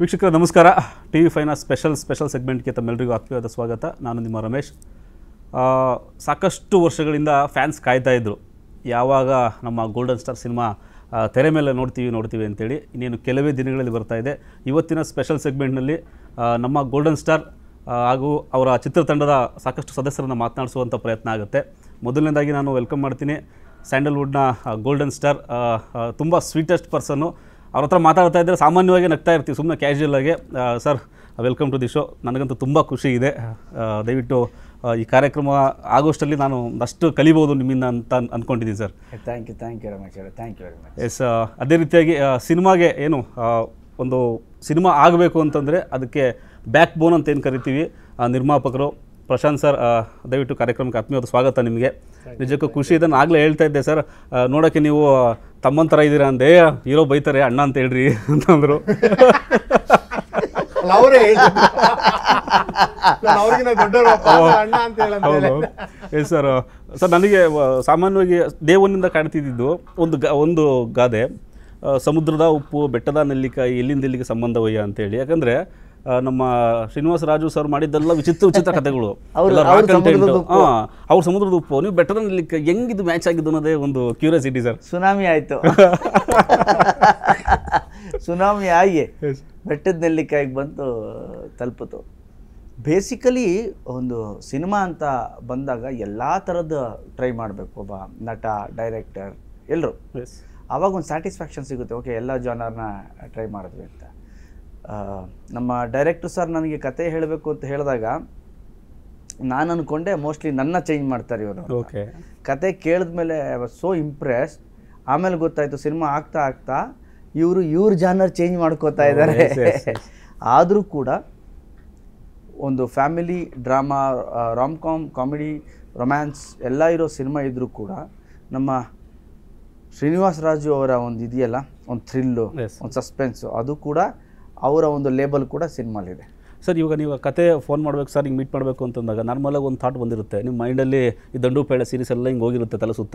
ವೀಕ್ಷಕರ ನಮಸ್ಕಾರ T V ಫೈನ ಸ್ಪೆಷಲ್ ಸ್ಪೆಷಲ್ ಸೆಗ್ಮೆಂಟ್ಗೆ ತಮ್ಮೆಲ್ಲರಿಗೂ ಆತ್ಮೀಯವಾದ ಸ್ವಾಗತ ನಾನು ನಿಮ್ಮ ರಮೇಶ್ ಸಾಕಷ್ಟು ವರ್ಷಗಳಿಂದ ಫ್ಯಾನ್ಸ್ ಕಾಯ್ತಾ ಯಾವಾಗ ನಮ್ಮ ಗೋಲ್ಡನ್ ಸ್ಟಾರ್ ಸಿನಿಮಾ ತೆರೆ ಮೇಲೆ ನೋಡ್ತೀವಿ ನೋಡ್ತೀವಿ ಅಂತೇಳಿ ಇನ್ನೇನು ಕೆಲವೇ ದಿನಗಳಲ್ಲಿ ಬರ್ತಾ ಇದೆ ಇವತ್ತಿನ ಸ್ಪೆಷಲ್ ಸೆಗ್ಮೆಂಟ್ನಲ್ಲಿ ನಮ್ಮ ಗೋಲ್ಡನ್ ಸ್ಟಾರ್ ಹಾಗೂ ಅವರ ಚಿತ್ರತಂಡದ ಸಾಕಷ್ಟು ಸದಸ್ಯರನ್ನು ಮಾತನಾಡಿಸುವಂಥ ಪ್ರಯತ್ನ ಆಗುತ್ತೆ ಮೊದಲನೇದಾಗಿ ನಾನು ವೆಲ್ಕಮ್ ಮಾಡ್ತೀನಿ ಸ್ಯಾಂಡಲ್ವುಡ್ನ ಗೋಲ್ಡನ್ ಸ್ಟಾರ್ ತುಂಬ ಸ್ವೀಟೆಸ್ಟ್ ಪರ್ಸನ್ನು ಅವ್ರ ಹತ್ರ ಮಾತಾಡ್ತಾ ಇದ್ದರೆ ಸಾಮಾನ್ಯವಾಗಿ ನಗ್ತಾ ಇರ್ತೀವಿ ಸುಮ್ಮನೆ ಕ್ಯಾಶುಯಲಾಗೆ sir welcome to the show ನನಗಂತೂ ತುಂಬ ಖುಷಿ ಇದೆ ದಯವಿಟ್ಟು ಈ ಕಾರ್ಯಕ್ರಮ ಆಗೋಷ್ಟಲ್ಲಿ ನಾನು ಒಂದಷ್ಟು ಕಲಿಬೋದು ನಿಮ್ಮಿಂದ ಅಂತ ಅಂದ್ಕೊಂಡಿದ್ದೀನಿ sir thank you thank you Ramesh thank you very much yes ಅದೇ ರೀತಿಯಾಗಿ ಸಿನಿಮಾಗೆ ಏನು ಒಂದು ಸಿನಿಮಾ ಆಗಬೇಕು ಅಂತಂದರೆ ಅದಕ್ಕೆ ಬ್ಯಾಕ್ ಬೋನ್ ಅಂತ ಏನು ಕರಿತೀವಿ ನಿರ್ಮಾಪಕರು ಪ್ರಶಾಂತ್ ಸರ್ ದಯವಿಟ್ಟು ಕಾರ್ಯಕ್ರಮಕ್ಕೆ ಆತ್ಮೀಯವಾದ ಸ್ವಾಗತ ನಿಮಗೆ ನಿಜಕ್ಕೂ ಖುಷಿ ಇದೆ ನಾನು ಆಗಲೇ ಹೇಳ್ತಾ ಇದ್ದೆ ಸರ್ ನೋಡೋಕ್ಕೆ ನೀವು ತಮ್ಮಂತರ ಇದ್ದೀರಾ ಅಂದೆ ಹೀರೋ ಬೈತಾರೆ ಅಣ್ಣ ಅಂತ ಹೇಳ್ರಿ ಅಂತಂದ್ರು ಅವರೇ ಸರ್ ಸರ್ ನನಗೆ ಸಾಮಾನ್ಯವಾಗಿ ದೇವನಿಂದ ಕಾಣ್ತಿದ್ದು ಒಂದು ಗ ಒಂದು ಗಾದೆ ಸಮುದ್ರದ ಉಪ್ಪು ಬೆಟ್ಟದ ನೆಲ್ಲಿಕಾಯಿ ಎಲ್ಲಿಂದ ಎಲ್ಲಿಗೆ ಸಂಬಂಧವಯ್ಯ ಅಂತೇಳಿ ಯಾಕಂದರೆ ನಮ್ಮ ಶ್ರೀನಿವಾಸ ರಾಜು ಸರ್ ಮಾಡಿದ್ದೆಲ್ಲ ವಿಚಿತ್ರ ವಿಚಿತ್ರ ಕಥೆಗಳು ಅವ್ರ ಸಮುದ್ರದ ಉಪ್ಪು ನೀವು ಬೆಟರ್ನಲ್ಲಿ ಹೆಂಗಿದು ಮ್ಯಾಚ್ ಆಗಿದ್ದು ಅನ್ನೋದೇ ಒಂದು ಕ್ಯೂರಿಯಾಸಿಟಿ ಸರ್ ಸುನಾಮಿ ಆಯ್ತು ಸುನಾಮಿ ಆಗಿ ಬೆಟ್ಟದ ನೆಲ್ಲಿಕಾಯಿಗೆ ಬಂತು ತಲುಪಿತು ಬೇಸಿಕಲಿ ಒಂದು ಸಿನಿಮಾ ಅಂತ ಬಂದಾಗ ಎಲ್ಲ ಥರದ ಟ್ರೈ ಮಾಡಬೇಕು ಒಬ್ಬ ನಟ ಡೈರೆಕ್ಟರ್ ಎಲ್ಲರೂ ಆವಾಗ ಒಂದು ಸ್ಯಾಟಿಸ್ಫ್ಯಾಕ್ಷನ್ ಸಿಗುತ್ತೆ ಓಕೆ ಎಲ್ಲ ಜಾನರ್ನ ಟ್ರೈ ಮಾಡಿದ್ವಿ ಅಂತ ನಮ್ಮ ಡೈರೆಕ್ಟ್ರ್ ಸರ್ ನನಗೆ ಕತೆ ಹೇಳಬೇಕು ಅಂತ ಹೇಳಿದಾಗ ನಾನು ಅಂದ್ಕೊಂಡೆ ಮೋಸ್ಟ್ಲಿ ನನ್ನ ಚೇಂಜ್ ಮಾಡ್ತಾರೆ ಇವರು ಓಕೆ ಕತೆ ಕೇಳಿದ್ಮೇಲೆ ಐ ಸೋ ಇಂಪ್ರೆಸ್ ಆಮೇಲೆ ಗೊತ್ತಾಯಿತು ಸಿನಿಮಾ ಆಗ್ತಾ ಆಗ್ತಾ ಇವರು ಇವ್ರ ಜಾನರ್ ಚೇಂಜ್ ಮಾಡ್ಕೋತಾ oh, ಇದ್ದಾರೆ ಆದರೂ ಕೂಡ ಒಂದು family drama rom com comedy romance ಎಲ್ಲ ಇರೋ ಸಿನಿಮಾ ಇದ್ದರೂ ಕೂಡ ನಮ್ಮ ಶ್ರೀನಿವಾಸ ರಾಜು ಅವರ ಒಂದು ಇದೆಯಲ್ಲ ಒಂದು ಥ್ರಿಲ್ಲು ಒಂದು ಸಸ್ಪೆನ್ಸು ಅದು ಕೂಡ ಅವರ ಒಂದು ಲೇಬಲ್ ಕೂಡ ಸಿನಿಮಾಲಿದೆ ಸರ್ ಇವಾಗ ನೀವು ಕತೆ ಫೋನ್ ಮಾಡಬೇಕು ಸರ್ ಹಿಂಗೆ ಮೀಟ್ ಮಾಡಬೇಕು ಅಂತಂದಾಗ ನಾರ್ಮಲಾಗಿ ಒಂದು ಥಾಟ್ ಬಂದಿರುತ್ತೆ ನಿಮ್ಮ ಮೈಂಡಲ್ಲಿ ಈ ದಂಡು ಪೇಳೆ ಸೀರೀಸ್ ಎಲ್ಲ ಹಿಂಗೆ ಹೋಗಿರುತ್ತೆ ತಲೆ ಸುತ್ತ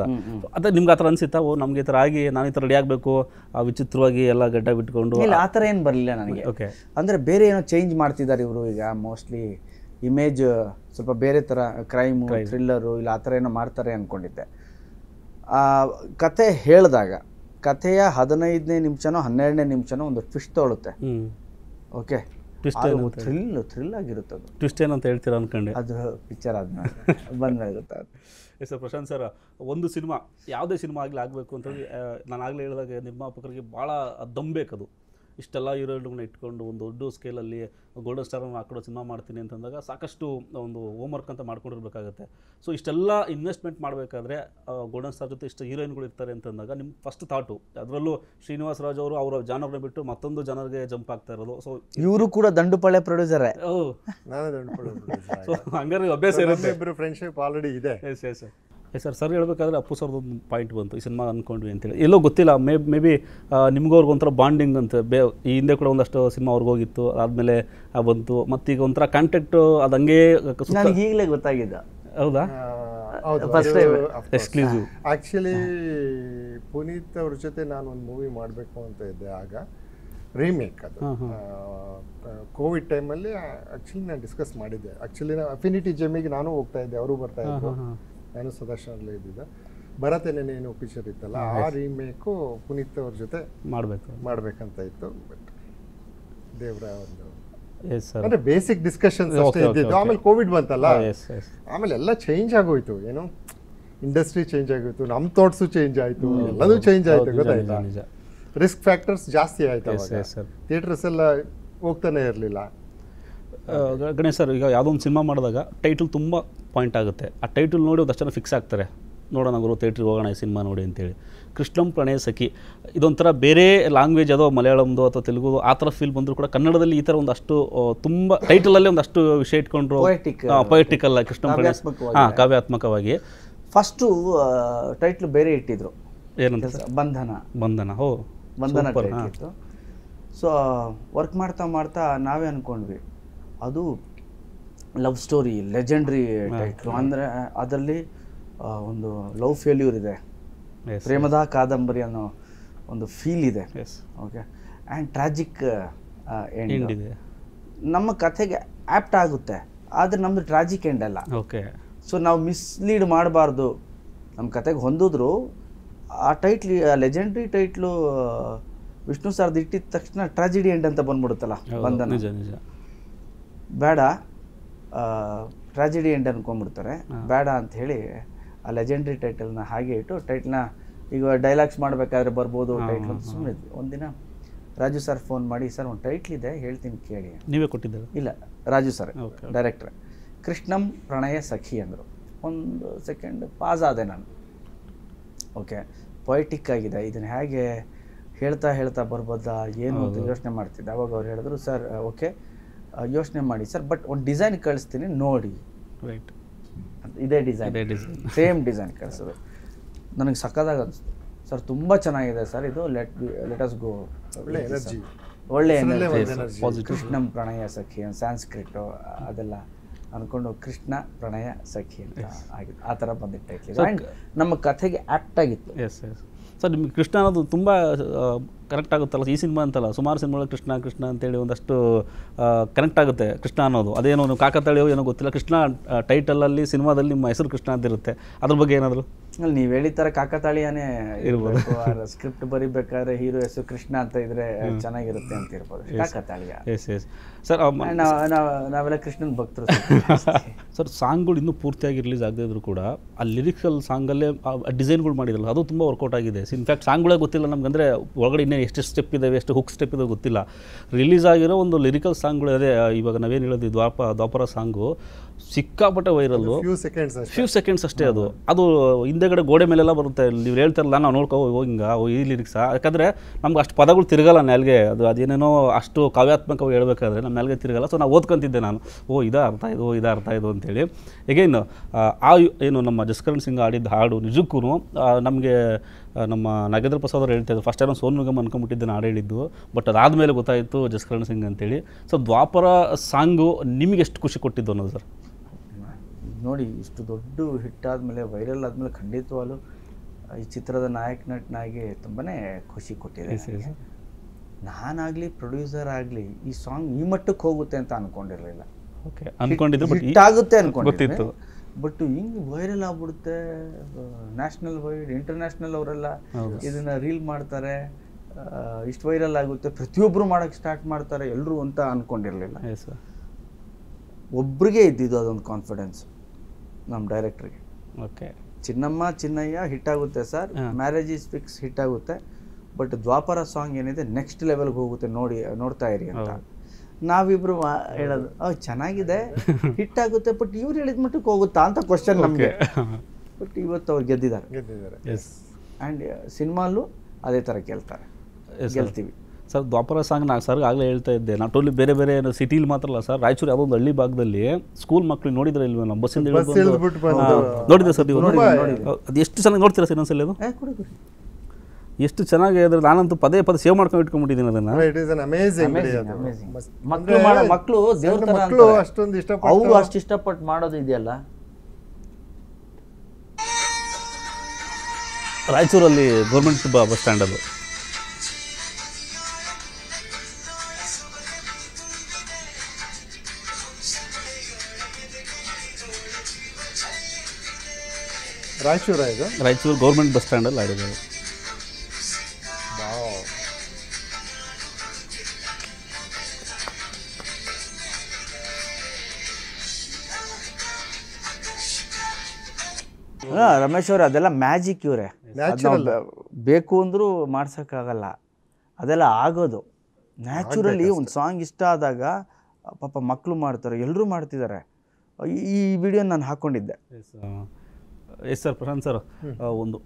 ಅದೇ ನಿಮ್ಗೆ ಆ ಥರ ಅನಿಸುತ್ತಾ ಓ ನಮಗೆ ಈ ಥರ ಆಗಿ ನಾನು ಈ ಥರ ರೆಡಿ ಆಗಬೇಕು ಆ ವಿಚಿತ್ರವಾಗಿ ಎಲ್ಲ ಗಡ್ಡ ಬಿಟ್ಕೊಂಡು ಇಲ್ಲ ಆ ಥರ ಏನು ಬರಲಿಲ್ಲ ನನಗೆ ಓಕೆ ಅಂದರೆ ಬೇರೆ ಏನೋ ಚೇಂಜ್ ಮಾಡ್ತಿದ್ದಾರೆ ಇವರು ಈಗ ಮೋಸ್ಟ್ಲಿ ಇಮೇಜ್ ಸ್ವಲ್ಪ ಬೇರೆ ಥರ ಕ್ರೈಮು ಥ್ರಿಲ್ಲರು ಇಲ್ಲ ಆ ಥರ ಏನೋ ಮಾಡ್ತಾರೆ ಅಂದ್ಕೊಂಡಿದ್ದೆ ಕತೆ ಹೇಳಿದಾಗ ಕಥೆಯ ಹದಿನೈದನೇ ನಿಮಿಷನೋ ಹನ್ನೆರಡನೇ ನಿಮಿಷನೋ ಒಂದು ಟ್ವಿಸ್ಟ್ ತಗೊಳುತ್ತೆ ಓಕೆ ಥ್ರಿಲ್ ಥ್ರಿಲ್ ಆಗಿರುತ್ತೆ ಅದು ಟ್ವಿಸ್ಟ್ ಏನಂತ ಹೇಳ್ತೀರಾ ಅನ್ಕೊಂಡೆ ಅದು ಪಿಕ್ಚರ್ ಆದ್ಮೇಲೆ ಬಂದ್ಮೇಲೆ ಎಸ್ ಸರ್ ಪ್ರಶಾಂತ್ ಸರ್ ಒಂದು ಸಿನಿಮಾ ಯಾವುದೇ ಸಿನಿಮಾ ಆಗಲಿ ಆಗಬೇಕು ಅಂತ ನಾನು ಆಗಲೇ ಹೇಳಿದಾಗ ನಿರ್ಮಾಪಕರಿಗೆ ಭಾಳ ದಮ್ ಅದು ಇಷ್ಟೆಲ್ಲ ಹೀರೋಗಳನ್ನ ಇಟ್ಕೊಂಡು ಒಂದು ದೊಡ್ಡ ಸ್ಕೇಲಲ್ಲಿ ಗೋಲ್ಡನ್ ಸ್ಟಾರ್ ಹಾಕೊಂಡು ಸಿನಿಮಾ ಮಾಡ್ತೀನಿ ಅಂತಂದಾಗ ಸಾಕಷ್ಟು ಒಂದು ಹೋಮ್ ವರ್ಕ್ ಅಂತ ಮಾಡ್ಕೊಂಡಿರ್ಬೇಕಾಗುತ್ತೆ ಸೊ ಇಷ್ಟೆಲ್ಲ ಇನ್ವೆಸ್ಟ್ಮೆಂಟ್ ಮಾಡಬೇಕಾದ್ರೆ ಗೋಲ್ಡನ್ ಸ್ಟಾರ್ ಜೊತೆ ಇಷ್ಟು ಹೀರೋಯಿನ್ಗಳು ಇರ್ತಾರೆ ಅಂತಂದಾಗ ನಿಮ್ಮ ಫಸ್ಟ್ ಥಾಟು ಅದರಲ್ಲೂ ಶ್ರೀನಿವಾಸ ರಾಜ್ ಅವರು ಅವರ ಜಾನರ್ನ ಬಿಟ್ಟು ಮತ್ತೊಂದು ಜನರಿಗೆ ಜಂಪ್ ಆಗ್ತಾ ಇರೋದು ಸೊ ಇವರು ಕೂಡ ದಂಡುಪಾಳ್ಯ ಪ್ರೊಡ್ಯೂಸರೇ ಹಂಗಾರೆ ಅಭ್ಯಾಸ ಇರುತ್ತೆ ಫ್ರೆಂಡ್ಶಿಪ್ ಆಲ್ರೆಡಿ ಇದೆ ಎಸ್ ಎಸ್ ಸರ್ ಸರ್ ಹೇಳಬೇಕಾದ್ರೆ ಅಪ್ಪು ಸರ್ದು ಒಂದು ಪಾಯಿಂಟ್ ಬಂತು ಈ ಸಿನಿಮಾ ಅಂದ್ಕೊಂಡ್ವಿ ಅಂತೇಳಿ ಎಲ್ಲೋ ಗೊತ್ತಿಲ್ಲ ಮೇ ಮೇ ಬಿ ನಿಮಗೂ ಒಂಥರ ಬಾಂಡಿಂಗ್ ಅಂತ ಬೇ ಈ ಹಿಂದೆ ಕೂಡ ಒಂದಷ್ಟು ಸಿನಿಮಾ ಅವ್ರಿಗೆ ಹೋಗಿತ್ತು ಆ ಬಂತು ಈಗ ಒಂಥರ ಕಾಂಟ್ಯಾಕ್ಟು ಅದು ಹಂಗೆ ಈಗಲೇ ಗೊತ್ತಾಗಿದ್ದ ಹೌದಾ ಆಕ್ಚುಲಿ ಪುನೀತ್ ಅವ್ರ ಜೊತೆ ನಾನು ಒಂದು ಮೂವಿ ಮಾಡಬೇಕು ಅಂತ ಇದ್ದೆ ಆಗ ರೀಮೇಕ್ ಅದು ಕೋವಿಡ್ ಟೈಮಲ್ಲಿ ಆ್ಯಕ್ಚುಲಿ ನಾನು ಡಿಸ್ಕಸ್ ಮಾಡಿದ್ದೆ ಆ್ಯಕ್ಚುಲಿ ನಾನು ಅಫಿನಿಟಿ ಜಮ್ಮಿಗೆ ನಾನು ಹೋಗ್ತಾ ಇದ್ದೆ ಅವರು ಬರ್ತಾ ಇದ್ದರು ನಾನು ಸದಾಶಿವಲ್ಲೇ ಇದ್ದಿದ್ದೆ ಬರತೇನೆ ಏನು ಪಿಕ್ಚರ್ ಇತ್ತಲ್ಲ ಆ ರೀಮೇಕು ಪುನೀತ್ ಅವ್ರ ಜೊತೆ ಮಾಡಬೇಕು ಮಾಡಬೇಕಂತ ಇತ್ತು ಬಟ್ ದೇವರ ಒಂದು ಅಂದ್ರೆ ಬೇಸಿಕ್ ಡಿಸ್ಕಷನ್ಸ್ ಅಷ್ಟೇ ಇದ್ದಿದ್ದು ಆಮೇಲೆ ಕೋವಿಡ್ ಬಂತಲ್ಲ oh, ಆಮೇಲೆ ಎಲ್ಲ ಚೇಂಜ್ ಆಗೋಯ್ತು ಏನು ಇಂಡಸ್ಟ್ರಿ ಚೇಂಜ್ ಆಗೋಯ್ತು ನಮ್ಮ ಥಾಟ್ಸು ಚೇಂಜ್ ಆಯಿತು ಎಲ್ಲದೂ ಚೇಂಜ್ ಆಯಿತು ಗೊತ್ತಾಯ್ತಾ ರಿಸ್ಕ್ ಫ್ಯಾಕ್ಟರ್ಸ್ ಜಾಸ್ತಿ ಆಯ್ತು ಥಿಯೇಟರ್ಸ್ ಎಲ್ಲ ಹೋಗ್ತಾನೆ ಇರಲಿಲ್ಲ ಗಣೇಶ್ ಸರ್ ಈಗ ಯಾವುದೋ ಒಂದು ಸಿನಿಮಾ ಮಾಡಿದಾಗ ಟೈಟಲ್ ತುಂಬ ಪಾಯಿಂಟ್ ಆಗುತ್ತೆ ಆ ಟೈಟಲ್ ನೋಡಿ ಒಂದಷ್ಟು ಜನ ಫಿಕ್ಸ್ ಆಗ್ತಾರೆ ನೋಡೋಣ ಗುರು ಥೇಟ್ರಿಗೆ ಹೋಗೋಣ ಈ ಸಿನಿಮಾ ನೋಡಿ ಅಂತೇಳಿ ಕೃಷ್ಣಂ ಪ್ರಣಯ ಸಖಿ ಇದೊಂಥರ ಬೇರೆ ಲ್ಯಾಂಗ್ವೇಜ್ ಅದೋ ಮಲಯಾಳಮ್ದು ಅಥವಾ ತೆಲುಗು ಆ ಥರ ಫೀಲ್ ಬಂದರೂ ಕೂಡ ಕನ್ನಡದಲ್ಲಿ ಈ ಥರ ಒಂದಷ್ಟು ತುಂಬ ಟೈಟಲಲ್ಲೇ ಒಂದಷ್ಟು ವಿಷಯ ಇಟ್ಕೊಂಡ್ರು ಪೊಯೆಟಿಕ್ ಕೃಷ್ಣ ಕೃಷ್ಣ ಪ್ರಣಯ ಹಾಂ ಕಾವ್ಯಾತ್ಮಕವಾಗಿ ಫಸ್ಟು ಟೈಟ್ಲ್ ಬೇರೆ ಇಟ್ಟಿದ್ರು ಏನಂತ ಬಂಧನ ಬಂಧನ ಹೋ ಬಂಧನ ಸೊ ವರ್ಕ್ ಮಾಡ್ತಾ ಮಾಡ್ತಾ ನಾವೇ ಅನ್ಕೊಂಡ್ವಿ ಅದು ಲವ್ ಸ್ಟೋರಿ ಲೆಜೆಂಡ್ರಿ ಟೈಟ್ಲು ಅಂದರೆ ಅದರಲ್ಲಿ ಒಂದು ಲವ್ ಫೇಲ್ಯೂರ್ ಇದೆ ಪ್ರೇಮದ ಕಾದಂಬರಿ ಅನ್ನೋ ಒಂದು ಫೀಲ್ ಇದೆ ಓಕೆ ಆ್ಯಂಡ್ ಟ್ರಾಜಿಕ್ ಎಂಡ್ ಇದೆ ನಮ್ಮ ಕಥೆಗೆ ಆ್ಯಪ್ಟ್ ಆಗುತ್ತೆ ಆದರೆ ನಮ್ಮದು ಟ್ರಾಜಿಕ್ ಎಂಡ್ ಅಲ್ಲ ಓಕೆ ಸೊ ನಾವು ಮಿಸ್ಲೀಡ್ ಮಾಡಬಾರ್ದು ನಮ್ಮ ಕತೆಗೆ ಹೊಂದಿದ್ರು ಆ ಟೈಟ್ಲಿ ಆ ಲೆಜೆಂಡ್ರಿ ಟೈಟ್ಲು ವಿಷ್ಣು ಸಾರ್ದು ಇಟ್ಟಿದ ತಕ್ಷಣ ಟ್ರಾಜಿಡಿ ಎಂಡ್ ಅಂತ ಬಂದ್ಬಿಡುತ್ತಲ್ಲ ಬಂದ ಬೇಡ ಟ್ರಾಜಿಡಿ ಎಂಡ್ ಅನ್ಕೊಂಡ್ಬಿಡ್ತಾರೆ ಬೇಡ ಅಂತ ಹೇಳಿ ಆ ಲೆಜೆಂಡ್ರಿ ಟೈಟಲ್ನ ಹಾಗೆ ಇಟ್ಟು ಟೈಟ್ಲ್ನ ಈಗ ಡೈಲಾಗ್ಸ್ ಮಾಡಬೇಕಾದ್ರೆ ಬರ್ಬೋದು ಟೈಟ್ಲ್ ಅಂತ ಸುಮ್ಮನೆ ಒಂದಿನ ರಾಜು ಸರ್ ಫೋನ್ ಮಾಡಿ ಸರ್ ಒಂದು ಟೈಟ್ಲ್ ಇದೆ ಹೇಳ್ತೀನಿ ಕೇಳಿ ನೀವೇ ಕೊಟ್ಟಿದ್ದಾರೆ ಇಲ್ಲ ರಾಜು ಸರ್ ಡೈರೆಕ್ಟ್ರೆ ಕೃಷ್ಣಂ ಪ್ರಣಯ ಸಖಿ ಅಂದರು ಒಂದು ಸೆಕೆಂಡ್ ಪಾಸ್ ಆದೆ ನಾನು ಓಕೆ ಪೊಯಿಟಿಕ್ ಆಗಿದೆ ಇದನ್ನು ಹೇಗೆ ಹೇಳ್ತಾ ಹೇಳ್ತಾ ಬರ್ಬೋದಾ ಏನು ಅಂತ ಯೋಚನೆ ಮಾಡ್ತಿದ್ದೆ ಅವಾಗ ಅವ್ರು ಹೇಳಿದ್ರು ಸರ್ ಓಕೆ ಯೋಚನೆ ಮಾಡಿ ಸರ್ ಬಟ್ ಒಂದು ಡಿಸೈನ್ ಕಳಿಸ್ತೀನಿ ನೋಡಿ ರೈಟ್ ಇದೇ ಡಿಸೈನ್ ಸೇಮ್ ಡಿಸೈನ್ ಕಳಿಸೋದು ನನಗೆ ಸಕ್ಕದಾಗ ಅನಿಸ್ತು ಸರ್ ತುಂಬ ಚೆನ್ನಾಗಿದೆ ಸರ್ ಇದು ಲೆಟ್ ಲೆಟ್ ಅಸ್ ಗೋ ಒಳ್ಳೆ ಎನರ್ಜಿ ಒಳ್ಳೆ ಎನರ್ಜಿ ಪ್ರಣಯ ಸಖಿ ಸ್ಯಾನ್ಸ್ಕ್ರಿಟ್ ಅದೆಲ್ಲ ಅಂದ್ಕೊಂಡು ಕೃಷ್ಣ ಪ್ರಣಯ ಸಖಿ ಅಂತ ಆಗಿತ್ತು ಆ ಥರ ಬಂದಿಟ್ಟಾಯ್ತು ನಮ್ಮ ಕಥೆಗೆ ಆಕ್ಟ್ ಆಗಿತ್ತು ಎಸ್ ಎಸ್ ಸರ್ ನಿಮ್ಗೆ ಕೃಷ್ಣ ಅನ್ನೋದು ತುಂಬ ಕರೆಕ್ಟ್ ಆಗುತ್ತಲ್ಲ ಈ ಸಿನಿಮಾ ಅಂತಲ್ಲ ಸುಮಾರು ಸಿನಿಮಾಗಳು ಕೃಷ್ಣ ಕೃಷ್ಣ ಅಂತೇಳಿ ಒಂದಷ್ಟು ಕನೆಕ್ಟ್ ಆಗುತ್ತೆ ಕೃಷ್ಣ ಅನ್ನೋದು ಅದೇನೋ ನೀವು ಕಾಕತಾಳಿಯೋ ಏನೋ ಗೊತ್ತಿಲ್ಲ ಕೃಷ್ಣ ಟೈಟಲಲ್ಲಿ ಸಿನಿಮಾದಲ್ಲಿ ನಿಮ್ಮ ಹೆಸರು ಕೃಷ್ಣ ಅಂತಿರುತ್ತೆ ಅದ್ರ ಬಗ್ಗೆ ಏನಾದರೂ ಅಲ್ಲಿ ನೀವು ಹೇಳಿದ ಥರ ಕಾಕತಾಳಿಯಾನೇ ಇರ್ಬೋದು ಸ್ಕ್ರಿಪ್ಟ್ ಬರಿಬೇಕಾದ್ರೆ ಹೀರೋ ಹೆಸರು ಕೃಷ್ಣ ಅಂತ ಇದ್ರೆ ಚೆನ್ನಾಗಿರುತ್ತೆ ಅಂತ ಇರ್ಬೋದು ಕಾಕತಾಳಿಯ ಎಸ್ ಎಸ್ ಸರ್ ನಾವೆಲ್ಲ ಕೃಷ್ಣನ್ ಭಕ್ತರು ಸರ್ ಸಾಂಗ್ಗಳು ಇನ್ನೂ ಪೂರ್ತಿಯಾಗಿ ರಿಲೀಸ್ ಆಗದೇ ಇದ್ರು ಕೂಡ ಆ ಲಿರಿಕ್ಸಲ್ಲಿ ಸಾಂಗಲ್ಲೇ ಡಿಸೈನ್ಗಳು ಮಾಡಿದ್ರಲ್ಲ ಅದು ತುಂಬ ವರ್ಕೌಟ್ ಆಗಿದೆ ಇನ್ಫ್ಯಾಕ್ಟ್ ಸಾಂಗ್ಗಳೇ ಗೊತ್ತಿಲ್ಲ ನಮ್ಗೆ ಅಂದರೆ ಒಳಗಡೆ ಇನ್ನೇ ಎಷ್ಟು ಸ್ಟೆಪ್ ಇದೆ ಎಷ್ಟು ಹುಕ್ ಸ್ಟೆಪ್ ಇದೆ ಗೊತ್ತಿಲ್ಲ ರಿಲೀಸ್ ಆಗಿರೋ ಒಂದು ಲಿರಿಕಲ್ ಸಾಂಗ್ಗಳು ಅದೇ ಇವಾಗ ನಾವೇನು ಹೇಳೋದು ದ್ವಾಪ ದ್ವಾಪರ ಸಾಂಗು ಸಿಕ್ಕಾಪಟ್ಟೆ viral few seconds few seconds ಅಷ್ಟೇ ಅದು ಅದು ಹಿಂದೆಗಡೆ ಗೋಡೆ ಮೇಲೆಲ್ಲ ಬರುತ್ತೆ ನೀವು ಹೇಳ್ತಾರಲ್ಲ ನಾವು ನೋಡ್ಕೋ ಹಿಂಗ ಈ ಲಿರಿಕ್ಸಾ ಯಾಕಂದರೆ ನಮ್ಗೆ ಅಷ್ಟು ಪದಗಳು ತಿರುಗಲ್ಲ ನೆಲ್ಗೆ ಅದು ಅದೇನೇನೋ ಅಷ್ಟು ಕಾವ್ಯಾತ್ಮಕವಾಗಿ ಹೇಳಬೇಕಾದ್ರೆ ನಮ್ಮ ನನಗೆ ತಿರುಗಲ್ಲ ಸೊ ನಾವು ಓದ್ಕೊಂತಿದ್ದೆ ನಾನು ಓ ಇದ ಅರ್ಥ ಇದು ಇದ ಅರ್ಥ ಇದು ಅಂತೇಳಿ ಎಗೈನ್ ಆ ಏನು ನಮ್ಮ ಜಸ್ಕರಣ್ ಸಿಂಗ್ ಆಡಿದ್ದ ಹಾಡು ನಿಜಕ್ಕೂ ನಮಗೆ ನಮ್ಮ ನಾಗೇಂದ್ರ ಪ್ರಸಾದ್ ಅವರು ಹೇಳ್ತಾ ಇದ್ದರು ಫಸ್ಟ್ ಟೈಮ್ ಸೋನು ನಿಗಮ್ ಅನ್ಕೊಂಬಿಟ್ಟಿದ್ದೆ ನಾನು ಹೇಳಿದ್ದು ಬಟ್ ಅದಾದಮೇಲೆ ಗೊತ್ತಾಯಿತು ಜಸ್ಕರಣ್ ಸಿಂಗ್ ಅಂತೇಳಿ ಸೊ ದ್ವಾಪರ ಸಾಂಗು ನಿಮಗೆ ಎಷ್ಟು ಖುಷಿ ಕೊಟ್ಟಿದ್ದು ಅನ್ನೋದು ಸರ್ ನೋಡಿ ಇಷ್ಟು ದೊಡ್ಡ ಹಿಟ್ ಆದಮೇಲೆ ವೈರಲ್ ಆದಮೇಲೆ ಖಂಡಿತವಾಗಲೂ ಈ ಚಿತ್ರದ ನಾಯಕ ನಟನಾಗಿ ತುಂಬಾ ಖುಷಿ ಕೊಟ್ಟಿದೆ ನಾನಾಗಲಿ ಪ್ರೊಡ್ಯೂಸರ್ ಆಗಲಿ ಈ ಸಾಂಗ್ ಈ ಮಟ್ಟಕ್ಕೆ ಹೋಗುತ್ತೆ ಅಂತ ಅನ್ಕೊಂಡಿರಲಿಲ್ಲ ಓಕೆ ಬಟ್ ಆಗುತ್ತೆ ಅನ್ಕೊಂಡಿತ್ತು ಬಟ್ ಹಿಂಗ್ ವೈರಲ್ ಆಗ್ಬಿಡುತ್ತೆ ನ್ಯಾಷನಲ್ ವೈಡ್ ಇಂಟರ್ನ್ಯಾಷನಲ್ ಅವರೆಲ್ಲ ಇದನ್ನ ರೀಲ್ ಮಾಡ್ತಾರೆ ಇಷ್ಟು ವೈರಲ್ ಆಗುತ್ತೆ ಪ್ರತಿಯೊಬ್ಬರು ಮಾಡಕ್ ಸ್ಟಾರ್ಟ್ ಮಾಡ್ತಾರೆ ಎಲ್ಲರೂ ಅಂತ ಅನ್ಕೊಂಡಿರ್ಲಿಲ್ಲ ಒಬ್ರಿಗೆ ಇದ್ದಿದ್ದು ಅದೊಂದು ಕಾನ್ಫಿಡೆನ್ಸ್ ನಮ್ಮ ಡೈರೆಕ್ಟ್ರಿಗೆ ಓಕೆ ಚಿನ್ನಮ್ಮ ಚಿನ್ನಯ್ಯ ಹಿಟ್ ಆಗುತ್ತೆ sir marriage is fix hit ಆಗುತ್ತೆ ಬಟ್ ದ್ವಾಪರ ಸಾಂಗ್ ಏನಿದೆ ನೆಕ್ಸ್ಟ್ ಲೆವೆಲ್ಗೆ ಹೋಗುತ್ತೆ ನೋಡಿ ನೋಡ್ತಾ ಇರಿ ಅಂತ ನಾವಿಬ್ರು ಹೇಳೋದು ಚೆನ್ನಾಗಿದೆ ಹಿಟ್ ಆಗುತ್ತೆ ಬಟ್ ಇವ್ರು ಹೇಳಿದ ಮಟ್ಟಕ್ಕೆ ಹೋಗುತ್ತಾ ಅಂತ ಕ್ವಶನ್ ನಮಗೆ ಬಟ್ ಇವತ್ತು ಅವ್ರು ಗೆದ್ದಿದ್ದಾರೆ ಆ್ಯಂಡ್ uh, ಸಿನಿಮಾಲು ಅದೇ ಥರ ಕೇಳ್ತಾರೆ ಗೆಲ್ತೀವಿ ಸರ್ ದ್ವಾಪರ ಸಾಂಗ್ ನಾನು ಸರ್ ಆಗಲೇ ಹೇಳ್ತಾ ಇದ್ದೆ ನಾಟ್ ಟೋಲಿ ಬೇರೆ ಬೇರೆ ಸಿಟಿಲಿ ಮಾತ್ರ ಅಲ್ಲ ಸರ್ ರಾಯಚೂರು ಯಾವುದೋ ಒಂದು ಹಳ್ಳಿ ಭಾಗದಲ್ಲಿ ಸ್ಕೂಲ್ ಮಕ್ಕಳು ನೋಡಿದ್ರೆ ಇಲ್ವ ನಮ್ಮ ಬಸ್ಸಿಂದ ನೋಡಿದ್ರೆ ಸರ್ ನೀವು ಅದು ಎಷ್ಟು ಚೆನ್ನಾಗಿ ನೋಡ್ತೀರಾ ಸರ್ ಇನ್ನೊಂದ್ಸಲ ಅದು ಎಷ್ಟು ಚೆನ್ನಾಗಿ ಅದ್ರ ನಾನಂತೂ ಪದೇ ಪದೇ ಸೇವ್ ಮಾಡ್ಕೊಂಡು ಇಟ್ಕೊಂಡ್ಬಿಟ್ಟಿದ್ದೀನಿ ಅದನ್ನ ಇಟ್ ಇಸ್ ಅನ್ ಅಮೇಜಿಂಗ್ ಮಕ್ಕಳು ಮಕ್ಕಳು ದೇವ್ರ ಮಕ್ಕಳು ಅಷ್ಟೊಂದು ಇಷ್ಟ ಅವರು ಅಷ್ಟು ಇಷ್ಟಪಟ್ಟು ಮಾಡೋದು ಇದೆಯಲ್ಲ ರಾಯಚೂರಲ್ಲಿ ಗೌರ್ಮೆಂಟ್ ಬಸ್ ಸ್ಟ್ಯಾಂಡ್ ಅದು ರಾಯಚೂರ ಇದು ರಾಯಚೂರು ಗೌರ್ಮೆಂಟ್ ಬಸ್ ಸ್ಟ್ಯಾಂಡಲ್ಲಿ ಆಡಿದ್ದಾರೆ ರಮೇಶ್ ಅವ್ರೆ ಅದೆಲ್ಲ ಮ್ಯಾಜಿಕ್ ಇವ್ರೆ ಬೇಕು ಅಂದ್ರೂ ಮಾಡ್ಸೋಕ್ಕಾಗಲ್ಲ ಅದೆಲ್ಲ ಆಗೋದು ನ್ಯಾಚುರಲಿ ಒಂದು ಸಾಂಗ್ ಇಷ್ಟ ಆದಾಗ ಪಾಪ ಮಕ್ಕಳು ಮಾಡ್ತಾರೆ ಎಲ್ಲರೂ ಮಾಡ್ತಿದ್ದಾರೆ ಈ ವಿಡಿಯೋ ನಾನು ಹಾಕೊಂಡಿದ್ದೆ ಎಸ್ ಸರ್ ಪ್ರಶಾಂತ್ ಸರ್ ಒಂದು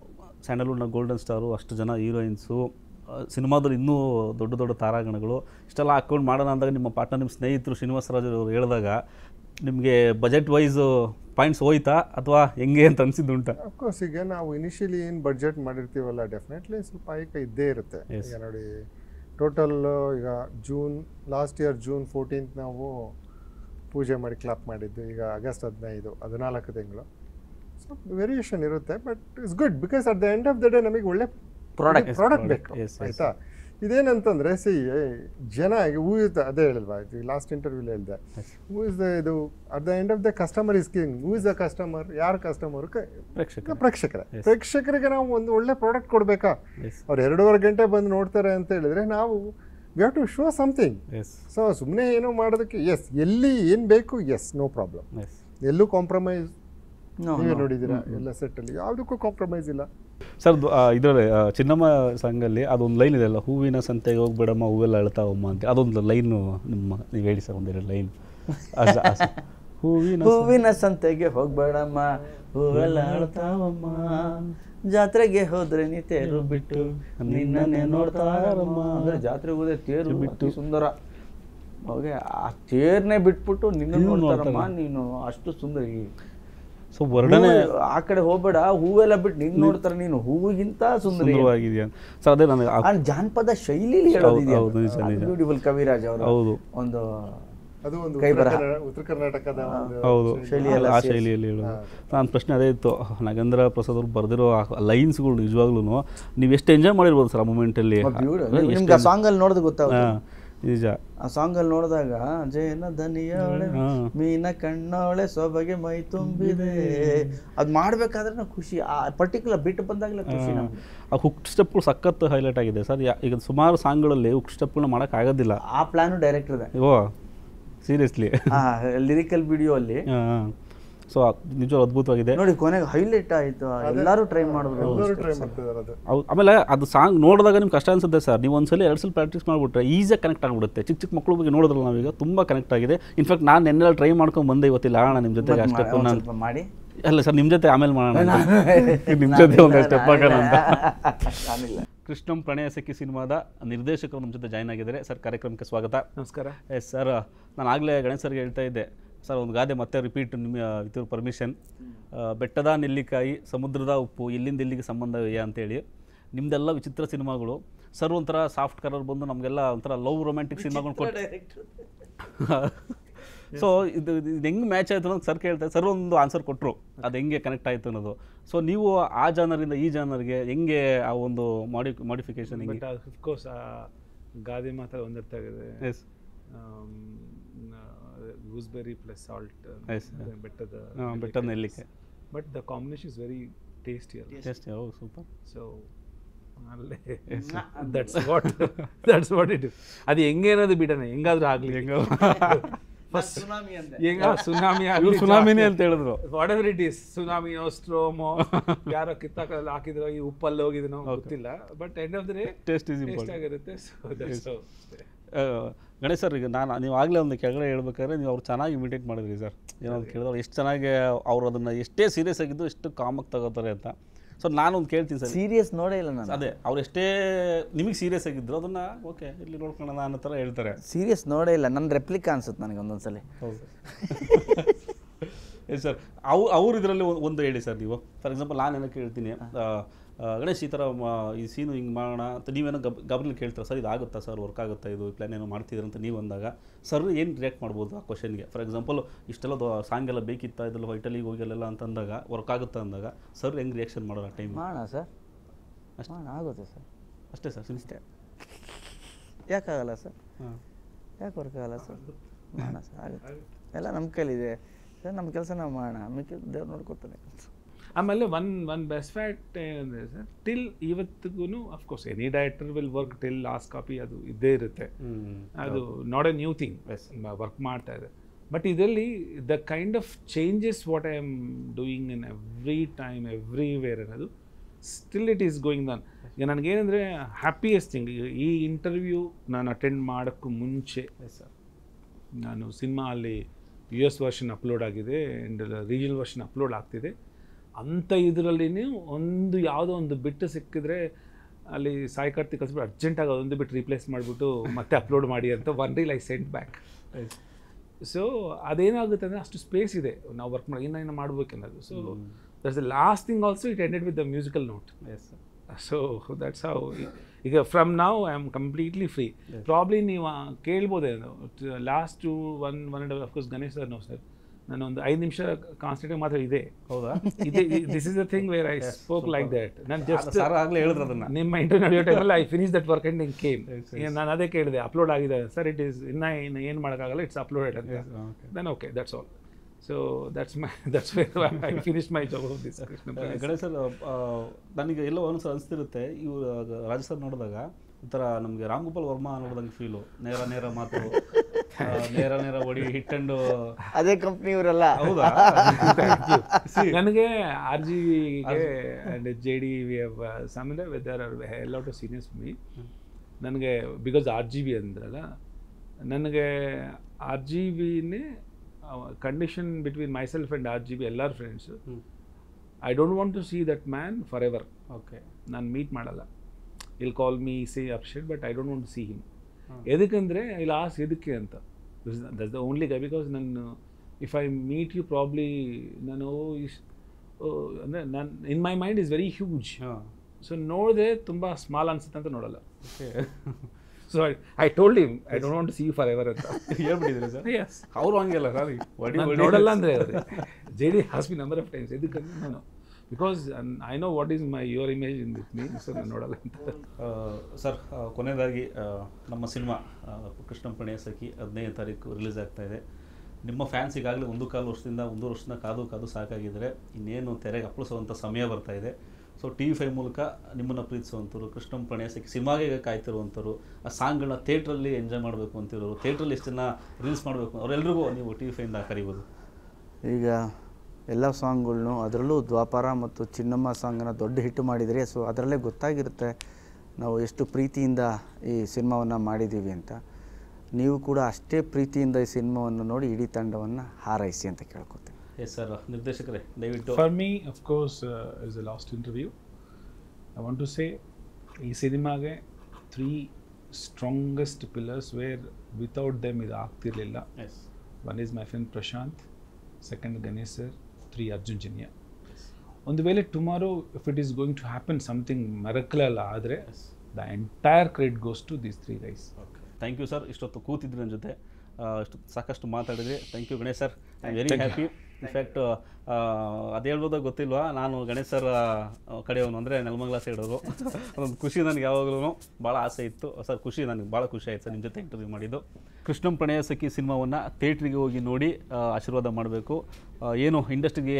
ಸ್ಯಾಂಡಲ್ವುಡ್ನ ಗೋಲ್ಡನ್ ಸ್ಟಾರು ಅಷ್ಟು ಜನ ಹೀರೋಯಿನ್ಸು ಸಿನಿಮಾದಲ್ಲಿ ಇನ್ನೂ ದೊಡ್ಡ ದೊಡ್ಡ ತಾರಾಗಣಗಳು ಇಷ್ಟೆಲ್ಲ ಹಾಕ್ಕೊಂಡು ಮಾಡೋಣ ಅಂದಾಗ ನಿಮ್ಮ ಪಾಟ್ನ ನಿಮ್ಮ ಸ್ನೇಹಿತರು ಶ್ರೀನಿವಾಸ ಅವರು ಹೇಳಿದಾಗ ನಿಮಗೆ ಬಜೆಟ್ ವೈಸು ಪಾಯಿಂಟ್ಸ್ ಹೋಯ್ತಾ ಅಥವಾ ಹೆಂಗೆ ಅಂತ ಅನಿಸಿದ್ದು ಅಫ್ಕೋರ್ಸ್ ಈಗ ನಾವು ಇನಿಷಿಯಲಿ ಏನು ಬಡ್ಜೆಟ್ ಮಾಡಿರ್ತೀವಲ್ಲ ಡೆಫಿನೆಟ್ಲಿ ಸ್ವಲ್ಪ ಐಕ ಇದ್ದೇ ಇರುತ್ತೆ ಈಗ ನೋಡಿ ಟೋಟಲ್ ಈಗ June last year June fourteenth ನಾವು ಪೂಜೆ ಮಾಡಿ ಕ್ಲಾಪ್ ಮಾಡಿದ್ದು ಈಗ ಆಗಸ್ಟ್ ಹದಿನೈದು ಹದಿನಾಲ್ಕು ತಿಂಗಳು ಸೊ ವೇರಿಯೇಷನ್ ಇರುತ್ತೆ but it's good because at the end of the day ನಮಗೆ ಒಳ್ಳೆ ಪ್ರಾಡಕ್ಟ್ ಪ್ರಾಡಕ್ಟ್ ಬೇಕು ಆಯಿತಾ ಇದೇನಂತಂದ್ರೆ ಸಿ ಜನ ಊಹಿತ ಅದೇ ಹೇಳಿಲ್ವಾ ಲಾಸ್ಟ್ ಇಂಟರ್ವ್ಯೂ ಹೇಳಿದೆ ಹೂ ಇಸ್ ದ ಇದು at the end of the customer is king who is the customer ಯಾರ್ ಕಸ್ಟಮರ್ ಪ್ರೇಕ್ಷಕ ಪ್ರೇಕ್ಷಕರ ಪ್ರೇಕ್ಷಕರಿಗೆ ನಾವು ಒಂದು ಒಳ್ಳೆ ಪ್ರಾಡಕ್ಟ್ ಕೊಡಬೇಕಾ ಅವ್ರು ಎರಡೂವರೆ ಗಂಟೆ ಬಂದು ನೋಡ್ತಾರೆ ಅಂತ ಹೇಳಿದ್ರೆ ನಾವು we have to show something so ಸುಮ್ಮನೆ ಏನೋ ಮಾಡೋದಕ್ಕೆ ಎಸ್ ಎಲ್ಲಿ ಏನು ಬೇಕು ಎಸ್ ನೋ ಪ್ರಾಬ್ಲಮ್ ಎಲ್ಲೂ ಕಾಂಪ್ರಮೈಸ್ ನೋಡಿದ್ದೀರಾ ಎಲ್ಲ ಸೆಟ್ಟಲ್ಲಿ ಯಾವುದಕ್ಕೂ ಕಾಂಪ್ರಮೈಸ್ ಇಲ್ಲ ಸರ್ ಇದರಲ್ಲಿ ಚಿನ್ನಮ್ಮ ಸಂಘಲ್ಲಿ ಅದೊಂದು ಲೈನ್ ಇದೆ ಅಲ್ಲ ಹೂವಿನ ಸಂತೆಗೆ ಹೋಗ್ಬೇಡಮ್ಮ ಹೂವೆಲ್ಲ ಅಳ್ತಾವಮ್ಮ ಅಂತ ಅದೊಂದು ಲೈನು ನಿಮ್ಮ ನೀವು ಹೇಳಿ ಸರ್ ಒಂದೆರಡು ಲೈನ್ ಹೂವಿನ ಹೂವಿನ ಸಂತೆಗೆ ಹೋಗ್ಬೇಡಮ್ಮ ಹೂವೆಲ್ಲ ಅಳ್ತಾವಮ್ಮ ಜಾತ್ರೆಗೆ ಹೋದ್ರೆ ನೀ ತೇರು ಬಿಟ್ಟು ನಿನ್ನನ್ನೇ ನೋಡ್ತಾರಮ್ಮ ಅಂದ್ರೆ ಜಾತ್ರೆಗೆ ಹೋದ್ರೆ ತೇರು ಬಿಟ್ಟು ಸುಂದರ ಹೋಗಿ ಆ ತೇರ್ನೆ ಬಿಟ್ಬಿಟ್ಟು ನಿನ್ನ ನೋಡ್ತಾರಮ್ಮ ನೀನು ಅಷ್ಟು ಸುಂದರ ಸೊ ವರ್ಣನೆ ಆ ಕಡೆ ಹೋಗ್ಬೇಡ ಹೂವೆಲ್ಲ ಬಿಟ್ಟು ನಿಂಗೆ ನೋಡ್ತಾರೆ ನೀನು ಹೂವಿಗಿಂತ ಸುಂದರವಾಗಿದೆಯಾ ಸರ್ ಅದೇ ನನಗೆ ಜಾನಪದ ಶೈಲಿ ಬ್ಯೂಟಿಫುಲ್ ಕವಿರಾಜ್ ಅವರು ಹೌದು ಒಂದು ಅದು ಒಂದು ಉತ್ತರ ಕರ್ನಾಟಕದ ಹೌದು ಆ ಶೈಲಿಯಲ್ಲಿ ಹೇಳೋದು ನಾನು ಪ್ರಶ್ನೆ ಅದೇ ಇತ್ತು ನಾಗೇಂದ್ರ ಪ್ರಸಾದ್ ಅವರು ಬರೆದಿರೋ ಲೈನ್ಸ್ಗಳು ನಿಜವಾಗ್ಲೂ ನೀವು ಎಷ್ಟು ಎಂಜಾಯ್ ಮಾಡಿರ್ಬೋದು ಸರ್ ಆ ಮೂಮೆಂಟಲ್ಲಿ ಸಾಂಗಲ್ಲಿ ನೋಡಿದ್ರೆ ಗೊತ್ತಾಗ ನಿಜ ಆ ಸಾಂಗ್ ಅಲ್ಲಿ ನೋಡಿದಾಗ ಜೇನ ದನಿಯವಳೆ ಮೀನ ಕಣ್ಣವಳೆ ಸೊಬಗೆ ಮೈ ತುಂಬಿದೆ ಅದ್ ಮಾಡ್ಬೇಕಾದ್ರೆ ನಾವು ಖುಷಿ ಆ ಪರ್ಟಿಕ್ಯುಲರ್ ಬಿಟ್ ಬಂದಾಗಲೇ ಖುಷಿ ಆ ಹುಕ್ ಸ್ಟೆಪ್ ಸಖತ್ ಹೈಲೈಟ್ ಆಗಿದೆ ಸರ್ ಈಗ ಸುಮಾರು ಸಾಂಗ್ಗಳಲ್ಲಿ ಹುಕ್ ಸ್ಟೆಪ್ ಮಾಡಕ್ ಆಗೋದಿಲ್ಲ ಆ ಪ್ಲಾನ್ ಡೈರೆಕ್ಟರ್ ಇದೆ ಓ ಸೀರಿಯಸ್ಲಿ ಲಿರಿಕಲ್ ವಿಡಿಯೋ ಅಲ್ಲಿ ಸೊ ನಿಜ ಅದ್ಭುತವಾಗಿದೆ ನೋಡಿ ಕೊನೆಗೆ ಹೈಲೈಟ್ ಆಯ್ತು ಎಲ್ಲರೂ ಟ್ರೈ ಮಾಡಿದ್ರು ಆಮೇಲೆ ಅದು ಸಾಂಗ್ ನೋಡಿದಾಗ ನಿಮ್ಗೆ ಕಷ್ಟ ಅನ್ಸುತ್ತೆ ಸರ್ ನೀವು ಒಂದ್ಸಲ ಎರಡು ಸಲ ಪ್ರಾಕ್ಟೀಸ್ ಮಾಡಿಬಿಟ್ರೆ ಈಸಿಯಾಗಿ ಕನೆಕ್ಟ್ ಆಗ್ಬಿಡುತ್ತೆ ಚಿಕ್ಕ ಚಿಕ್ಕ ಮಕ್ಕಳು ಬಗ್ಗೆ ನೋಡಿದ್ರಲ್ಲ ನಾವೀಗ ತುಂಬಾ ಕನೆಕ್ಟ್ ಆಗಿದೆ ಇನ್ಫ್ಯಾಕ್ಟ್ ನಾನು ನೆನ್ನೆಲ್ಲ ಟ್ರೈ ಮಾಡ್ಕೊಂಡು ಬಂದೆ ಇವತ್ತಿಲ್ಲ ಅಣ್ಣ ನಿಮ್ಮ ಜೊತೆ ಅಷ್ಟೇ ಮಾಡಿ ಅಲ್ಲ ಸರ್ ನಿಮ್ಮ ಜೊತೆ ಆಮೇಲೆ ಮಾಡೋಣ ನಿಮ್ಮ ಜೊತೆ ಸ್ಟೆಪ್ ಅಂತ ಕೃಷ್ಣಂ ಪ್ರಣಯ ಸಿಕ್ಕಿ ಸಿನಿಮಾದ ನಿರ್ದೇಶಕರು ನಮ್ಮ ಜೊತೆ ಜಾಯ್ನ್ ಆಗಿದ್ದಾರೆ ಸರ್ ಕಾರ್ಯಕ್ರಮಕ್ಕೆ ಸ್ವಾಗತ ನಮಸ್ಕಾರ ಎಸ್ ಸರ್ ನಾನು ಆಗಲೇ ಗಣೇಶ್ ಸರ್ಗೆ ಹೇಳ್ತಾ ಇದ್ದೆ ಸರ್ ಒಂದು ಗಾದೆ ಮತ್ತೆ ರಿಪೀಟ್ ನಿಮ್ಮ ವಿತ್ ಪರ್ಮಿಷನ್ ಬೆಟ್ಟದ ನೆಲ್ಲಿಕಾಯಿ ಸಮುದ್ರದ ಉಪ್ಪು ಇಲ್ಲಿಂದ ಇಲ್ಲಿಗೆ ಸಂಬಂಧವಿದೆಯಾ ಅಂತೇಳಿ ನಿಮ್ದೆಲ್ಲ ವಿಚಿತ್ರ ಸಿನಿಮಾಗಳು ಸರ್ ಒಂಥರ ಸಾಫ್ಟ್ ಕಲರ್ ಬಂದು ನಮಗೆಲ್ಲ ಒಂಥರ ಲವ್ ರೊಮ್ಯಾಂಟಿಕ್ ಸಿನಿಮಾಗಳು ಕೊಟ್ಟು ಸೊ ಇದು ಇದು ಹೆಂಗೆ ಮ್ಯಾಚ್ ಆಯಿತು ಅಂತ ಸರ್ ಕೇಳ್ತಾರೆ ಸರ್ ಒಂದು ಆನ್ಸರ್ ಕೊಟ್ಟರು ಅದು ಹೆಂಗೆ ಕನೆಕ್ಟ್ ಆಯಿತು ಅನ್ನೋದು ಸೊ ನೀವು ಆ ಜಾನರಿಂದ ಈ ಜಾನರ್ಗೆ ಹೆಂಗೆ ಆ ಒಂದು ಮಾಡಿ ಮಾಡಿಫಿಕೇಶನ್ uh, ಗಾದೆ ಮಾತ್ರ ಒಂದರ್ಥ ಆಗಿದೆ yes um, gooseberry plus salt ಬೆಟ್ಟದ ಬೆಟ್ಟದ ನೆಲ್ಲಿಕಾಯಿ but the combination is very tasty tasty oh super so that's what that's what it ಅದು ಹೆಂಗೆ ಬಿಡೋಣ ಹೆಂಗಾದ್ರೂ ಆಗಲಿ ಹೆಂಗ ಫಸ್ಟ್ ಸುನಾಮಿ ಆಗಲಿ ಸುನಾಮಿನೇ ಅಂತ ಹೇಳಿದ್ರು ವಾಟ್ ಎವರ್ ಇಟ್ ಈಸ್ ಸುನಾಮಿಯೋ ಸ್ಟ್ರೋಮೋ ಯಾರೋ ಕಿತ್ತಾಕಲ್ಲಿ ಹಾಕಿದ್ರು ಈ ಉಪ್ಪಲ್ಲಿ ಹೋಗಿದನೋ ಗೊತ್ತಿಲ್ಲ but end of the day taste is important ಆಗಿರುತ್ತೆ ಸೊ ದಟ್ಸ್ ಗಣೇಶ್ ಸರ್ ಈಗ ನಾನು ನೀವು ಆಗಲೇ ಒಂದು ಕೆಳಗಡೆ ಹೇಳ್ಬೇಕಾದ್ರೆ ನೀವು ಅವ್ರು ಚೆನ್ನಾಗಿ ಇಮಿಟೇಟ್ ಮಾಡಿದ್ರಿ ಸರ್ ಏನೋ ಕೇಳಿದ್ರು ಎಷ್ಟು ಚೆನ್ನಾಗಿ ಅವ್ರು ಅದನ್ನು ಎಷ್ಟೇ ಸೀರಿಯಸ್ ಆಗಿದ್ದು ಎಷ್ಟು ಕಾಮಕ್ ತಗೋತಾರೆ ಅಂತ ಸೊ ನಾನೊಂದು ಕೇಳ್ತೀನಿ ಸರ್ ಸೀರಿಯಸ್ ನೋಡೇ ಇಲ್ಲ ನಾನು ಅದೇ ಅವ್ರು ಎಷ್ಟೇ ನಿಮಗೆ ಸೀರಿಯಸ್ ಆಗಿದ್ರು ಅದನ್ನು ಓಕೆ ಇಲ್ಲಿ ನೋಡ್ಕೊಳ್ಳೋಣ ಅನ್ನೋ ಥರ ಹೇಳ್ತಾರೆ ಸೀರಿಯಸ್ ನೋಡೇ ಇಲ್ಲ ನನ್ನ ರೆಪ್ಲಿಕ್ ಅನ್ಸುತ್ತೆ ನನಗೆ ಒಂದೊಂದು ಸಲ ಸರ್ ಅವು ಅವ್ರ ಇದರಲ್ಲಿ ಒಂದು ಹೇಳಿ ಸರ್ ನೀವು ಫಾರ್ ಎಕ್ಸಾಂಪಲ್ ನಾನು ಏನಕ್ಕೆ ಹೇಳ್ತೀನಿ ಗಣೇಶ್ ಈ ಥರ ಈ ಸೀನು ಹಿಂಗೆ ಮಾಡೋಣ ಅಂತ ನೀವೇನೋ ಗಬ್ ಗಬ್ನಲ್ಲಿ ಕೇಳ್ತಾರೆ ಸರ್ ಇದಾಗುತ್ತಾ ಸರ್ ವರ್ಕ್ ಆಗುತ್ತಾ ಇದು ಪ್ಲ್ಯಾನ್ ಏನೋ ಅಂತ ನೀವು ಅಂದಾಗ ಸರ್ ಏನು ರಿಯಾಕ್ಟ್ ಮಾಡ್ಬೋದು ಆ ಕ್ವಶನ್ಗೆ ಫಾರ್ ಎಕ್ಸಾಂಪಲ್ ಇಷ್ಟೆಲ್ಲ ಸಾಂಗ್ ಎಲ್ಲ ಬೇಕಿತ್ತಾ ಇದೆಲ್ಲ ಹೋಟೆಲಿಗೆ ಹೋಗಿಲ್ಲ ಅಂತ ಅಂದಾಗ ವರ್ಕ್ ಆಗುತ್ತಾ ಅಂದಾಗ ಸರ್ ಹೆಂಗೆ ರಿಯಾಕ್ಷನ್ ಮಾಡೋಣ ಟೈಮ್ ಮಾಡೋಣ ಸರ್ ಅಷ್ಟು ಆಗುತ್ತೆ ಸರ್ ಅಷ್ಟೇ ಸರ್ ಯಾಕೆ ಯಾಕಾಗಲ್ಲ ಸರ್ ಯಾಕೆ ವರ್ಕ್ ಆಗಲ್ಲ ಸರ್ ಮಾಡೋಣ ಸರ್ ಆಗುತ್ತೆ ಎಲ್ಲ ನಮ್ಮ ಕೈಲಿದೆ ಸರ್ ನಮ್ಮ ಕೆಲಸ ನಾವು ಮಾಡೋಣ ಮಿಕ್ಕಿದ ದೇವ್ರು ನೋಡ್ಕೊತಾನೆ ಆಮೇಲೆ ಒನ್ ಒನ್ ಬೆಸ್ಟ್ ಫ್ಯಾಕ್ಟ್ ಏನಂದರೆ ಸರ್ ಟಿಲ್ ಇವತ್ತಿಗೂ of course any director will work till last copy ಅದು ಇದ್ದೇ ಇರುತ್ತೆ ಅದು not a new thing work ಮಾಡ್ತಾ ಇದೆ ಬಟ್ ಇದರಲ್ಲಿ the kind of changes what I am doing in every time everywhere ಅನ್ನೋದು still it is going then ಈಗ ನನಗೇನೆಂದರೆ ಹ್ಯಾಪಿಯೆಸ್ಟ್ ಥಿಂಗ್ ಈ ಇಂಟರ್ವ್ಯೂ ನಾನು ಅಟೆಂಡ್ ಮಾಡೋಕ್ಕೂ ಮುಂಚೆ ಸರ್ ನಾನು ಸಿನಿಮಾ ಅಲ್ಲಿ ಯು ಎಸ್ ವರ್ಷನ್ ಅಪ್ಲೋಡ್ ಆಗಿದೆ ಆ್ಯಂಡ್ ರೀಜನಲ್ ವರ್ಷನ್ ಅಪ್ಲೋಡ್ ಆಗ್ತಿದೆ ಅಂಥ ಇದರಲ್ಲಿ ಒಂದು ಯಾವುದೋ ಒಂದು ಬಿಟ್ಟು ಸಿಕ್ಕಿದ್ರೆ ಅಲ್ಲಿ ಸಾಯಿ ಕಾರ್ತಿಕ್ ಕಳಿಸ್ಬಿಟ್ಟು ಅರ್ಜೆಂಟಾಗಿ ಅದೊಂದು ಬಿಟ್ಟು ರೀಪ್ಲೇಸ್ ಮಾಡಿಬಿಟ್ಟು ಮತ್ತೆ ಅಪ್ಲೋಡ್ ಮಾಡಿ ಅಂತ one reel I sent back so ಅದೇನಾಗುತ್ತೆ ಅಂದರೆ ಅಷ್ಟು ಸ್ಪೇಸ್ ಇದೆ ನಾವು ವರ್ಕ್ ಮಾಡಿ ಇನ್ನೇನು ಮಾಡ್ಬೇಕು ಅನ್ನೋದು so that's the last thing also it ended with the musical note yes so that's how ಈಗ ಫ್ರಮ್ ನಾವು I am completely free probably ನೀವು ಕೇಳ್ಬೋದೇ last one one and half course Ganesh sir ನೋವು ಸರ್ ನಾನು ಒಂದು ಐದು ನಿಮಿಷ ಕಾನ್ಸ್ಟೆಂಟ್ ಮಾತ್ರ ಇದೆ ಹೌದಾ ಇದೆ this is the thing where I spoke like that ನಾನು ಜಸ್ಟ್ ಸರ್ ಆಗಲೇ ಹೇಳಿದ್ರು ಅದನ್ನ ನಿಮ್ಮ ಇಂಟರ್ವ್ಯೂ ಟೈಮಲ್ಲಿ I finish that work and ನಿಂಗ್ ಕೇಮ್ ನಾನು ಅದೇ ಕೇಳಿದೆ ಅಪ್ಲೋಡ್ ಆಗಿದೆ ಸರ್ ಇಟ್ ಈಸ್ ಇನ್ನ ಇನ್ನು ಏನು ಮಾಡೋಕ್ಕಾಗಲ್ಲ ಇಟ್ಸ್ ಅಪ್ಲೋಡೆಡ್ ಅಂತ then okay that's all so that's my that's where I finish my job of this Ganesh sir ನನಗೆ ಎಲ್ಲೋ ಒಂದು ಸರ್ ಅನಿಸ್ತಿರುತ್ತೆ ಇವರು ರಾಜಸ್ಥಾನ್ ನೋಡಿದಾಗ ಒಂಥರ ನಮಗೆ ಗೋಪಾಲ್ ವರ್ಮಾ ನೋಡಿದಂಗೆ ಫೀಲು ನೇರ ನೇರ ಮಾತು ನೇರ ನೇರ ಒಡಿ ಹಿಟ್ ಅಂಡು ಅದೇ ಕಂಪ್ನಿ ಇವರಲ್ಲ ಹೌದಾ ನನಗೆ R G and J D ಸಾಮಾನ್ಯ ವೆದರ್ ಟು ಸೀನಿಯರ್ಸ್ ಮೀ ನನಗೆ ಬಿಕಾಸ್ ಆರ್ ಜಿ ಬಿ ಅಂದ್ರಲ್ಲ ನನಗೆ ಆರ್ ಜಿ ಬಿನೇ condition between myself and R G B ಎಲ್ಲರ friends I don't want to see that man for ever okay ನಾನು meet ಮಾಡಲ್ಲ I'll call me see upset but I don't want to see him ಎದಕ್ಕೆ ಅಂದರೆ ಇಲ್ಲಿ as ಎದಕ್ಕೆ ಅಂತ Is, that's the only guy ನಾನು if I meet you probably ನಾನು ಅಂದರೆ ನಾನು in my mind is very huge so ನೋಡಿದೆ ತುಂಬ ಸ್ಮಾಲ್ ಅನ್ಸುತ್ತೆ ಅಂತ ನೋಡಲ್ಲ so I told you I don't want see for ever ಅಂತ ಹೇಳ್ಬಿಟ್ಟಿದ್ರೆ ಸರ್ ಅವ್ರು ಹಂಗೆಲ್ಲ ನೋಡಲ್ಲ ಅಂದರೆ J D has B number of times ಎದಕ್ಕೆ ನಾನು because I know what is my your image in this mean sir ನೋಡಲ್ಲ ಅಂತ ಸರ್ ಕೊನೆಯದಾಗಿ ನಮ್ಮ ಸಿನಿಮಾ ಕೃಷ್ಣ ಪಣೆಯ ಸಖಿ ಹದಿನೈದು ತಾರೀಕು ರಿಲೀಸ್ ಆಗ್ತಾ ಇದೆ ನಿಮ್ಮ ಫ್ಯಾನ್ಸ್ ಈಗಾಗಲೇ ಒಂದು ಕಾಲು ವರ್ಷದಿಂದ ಒಂದು ವರ್ಷದಿಂದ ಕಾದು ಕಾದು ಸಾಕಾಗಿದ್ದರೆ ಇನ್ನೇನು ತೆರೆಗೆ ಅಪ್ಪಳಿಸುವಂಥ ಸಮಯ ಬರ್ತಾ ಇದೆ ಸೊ ಟಿ ವಿ ಫೈ ಮೂಲಕ ನಿಮ್ಮನ್ನು ಪ್ರೀತಿಸುವಂಥವ್ರು ಕೃಷ್ಣಂ ಪ್ರಣಯ ಸಖಿ ಸಿನಿಮಾಗೆ ಕಾಯ್ತಿರುವಂಥವ್ರು ಆ ಸಾಂಗ್ಗಳನ್ನ ಥಿಯೇಟ್ರಲ್ಲಿ ಎಂಜಾಯ್ ಮಾಡಬೇಕು ಅಂತಿರೋರು ಥಿಯೇಟ್ರಲ್ಲಿ ಎಷ್ಟು ಜನ ರೀಲ್ಸ್ ಮಾಡಬೇಕು ಅವರೆಲ್ರಿಗೂ ನೀವು ಟಿ ವಿ ಫೈಯಿಂದ ಕರಿಬೋದು ಈಗ ಎಲ್ಲ ಸಾಂಗ್ಗಳ್ನು ಅದರಲ್ಲೂ ದ್ವಾಪಾರ ಮತ್ತು ಚಿನ್ನಮ್ಮ ಸಾಂಗನ್ನು ದೊಡ್ಡ ಹಿಟ್ಟು ಮಾಡಿದರೆ ಸೊ ಅದರಲ್ಲೇ ಗೊತ್ತಾಗಿರುತ್ತೆ ನಾವು ಎಷ್ಟು ಪ್ರೀತಿಯಿಂದ ಈ ಸಿನಿಮಾವನ್ನು ಮಾಡಿದ್ದೀವಿ ಅಂತ ನೀವು ಕೂಡ ಅಷ್ಟೇ ಪ್ರೀತಿಯಿಂದ ಈ ಸಿನಿಮಾವನ್ನು ನೋಡಿ ಇಡೀ ತಂಡವನ್ನು ಹಾರೈಸಿ ಅಂತ ಕೇಳ್ಕೊತೀನಿ ಎಸ್ ಸರ್ ನಿರ್ದೇಶಕರೇ ದಯವಿಟ್ಟು for me course is a last interview I want to say ಈ ಸಿನಿಮಾಗೆ three strongest pillars where without them ಇದು ಆಗ್ತಿರಲಿಲ್ಲ one is my friend Prashanth second Ganesh sir Arjun Arjun ಒಂದು ವೇಳೆ tomorrow if it is going to happen something ಮೆರಕಲಲ್ಲ ಆದರೆ the entire credit goes to these three guys okay thank you sir ಇಷ್ಟೊತ್ತು ಕೂತಿದ್ರು ನನ್ನ ಜೊತೆ ಇಷ್ಟು ಸಾಕಷ್ಟು ಮಾತಾಡಿದ್ರಿ thank you Ganesh sir I am very happy in fact ಅದು ಹೇಳ್ಬೋದಾಗ ಗೊತ್ತಿಲ್ವಾ ನಾನು ಗಣೇಶ್ ಸರ್ ಕಡೆಯವನು ಅಂದರೆ ನೆಲಮಂಗಲ ಸೈಡವರು ಅದೊಂದು ಖುಷಿ ನನಗೆ ಯಾವಾಗಲೂ ಭಾಳ ಆಸೆ ಇತ್ತು ಸರ್ ಖುಷಿ ನನಗೆ ಭಾಳ ಖುಷಿ ಆಯಿತು ಸರ್ ನಿಮ್ಮ ಜೊತೆ ಇಂಟರ್ವ್ಯೂ ಮಾಡಿದ್ದು ಕೃಷ್ಣಂ ಪ್ರಣಯ ಸಖಿ ಸಿನಿಮಾವನ್ನು ಥಿಯೇಟ್ರಿಗೆ ಹೋಗಿ ನೋಡಿ ಆಶೀರ್ವಾದ ಮಾಡಬೇಕು ಏನು ಇಂಡಸ್ಟ್ರಿಗೆ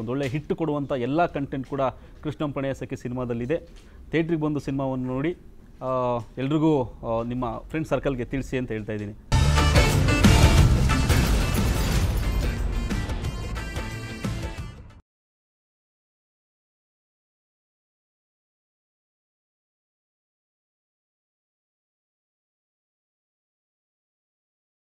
ಒಂದೊಳ್ಳೆ ಹಿಟ್ಟು ಕೊಡುವಂಥ ಎಲ್ಲ ಕಂಟೆಂಟ್ ಕೂಡ ಕೃಷ್ಣಂ ಪ್ರಣಯ ಸಖಿ ಸಿನಿಮಾದಲ್ಲಿದೆ ಥಿಯೇಟ್ರಿಗೆ ಬಂದು ಸಿನಿಮಾವನ್ನು ನೋಡಿ ಎಲ್ರಿಗೂ ನಿಮ್ಮ ಫ್ರೆಂಡ್ ಸರ್ಕಲ್ಗೆ ತಿಳಿಸಿ ಅಂತ ಹೇಳ್ತಾ ಇದ್ದೀನಿ